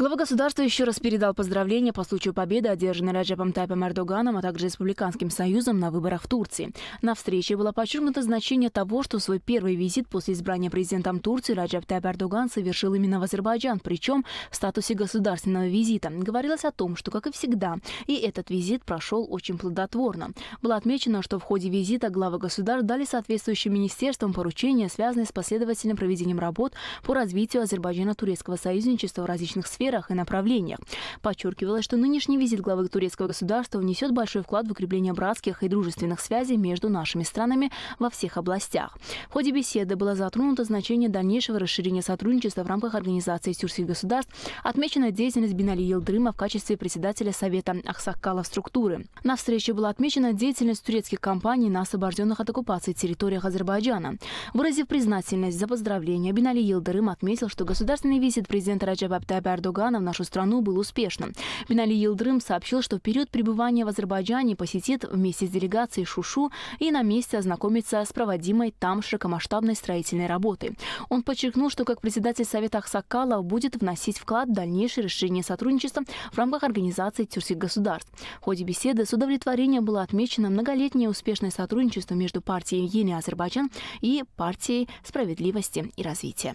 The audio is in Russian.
Глава государства еще раз передал поздравления по случаю победы, одержанной Раджапом Тайпом Эрдоганом, а также Республиканским союзом на выборах в Турции. На встрече было подчеркнуто значение того, что свой первый визит после избрания президентом Турции Раджап Тайп Эрдоган совершил именно в Азербайджан, причем в статусе государственного визита. Говорилось о том, что, как и всегда, и этот визит прошел очень плодотворно. Было отмечено, что в ходе визита главы государств дали соответствующим министерствам поручения, связанные с последовательным проведением работ по развитию Азербайджана-Турецкого союзничества в различных сферах, сферах и направлениях. Подчеркивалось, что нынешний визит главы турецкого государства внесет большой вклад в укрепление братских и дружественных связей между нашими странами во всех областях. В ходе беседы было затронуто значение дальнейшего расширения сотрудничества в рамках организации тюркских государств, отмечена деятельность Бинали Елдрыма в качестве председателя Совета Ахсакалов структуры. На встрече была отмечена деятельность турецких компаний на освобожденных от оккупации территориях Азербайджана. Выразив признательность за поздравления, Бинали Елдырым отметил, что государственный визит президента Раджаб Абтаба Эрдогана в нашу страну был успешным. Бинали Елдрым сообщил, что в период пребывания в Азербайджане посетит вместе с делегацией Шушу и на месте ознакомится с проводимой там широкомасштабной строительной работой. Он подчеркнул, что как председатель Совета Аксакала будет вносить вклад в дальнейшее решение сотрудничества в рамках организации тюркских государств. В ходе беседы с удовлетворением было отмечено многолетнее успешное сотрудничество между партией Ени Азербайджан» и партией «Справедливости и развития».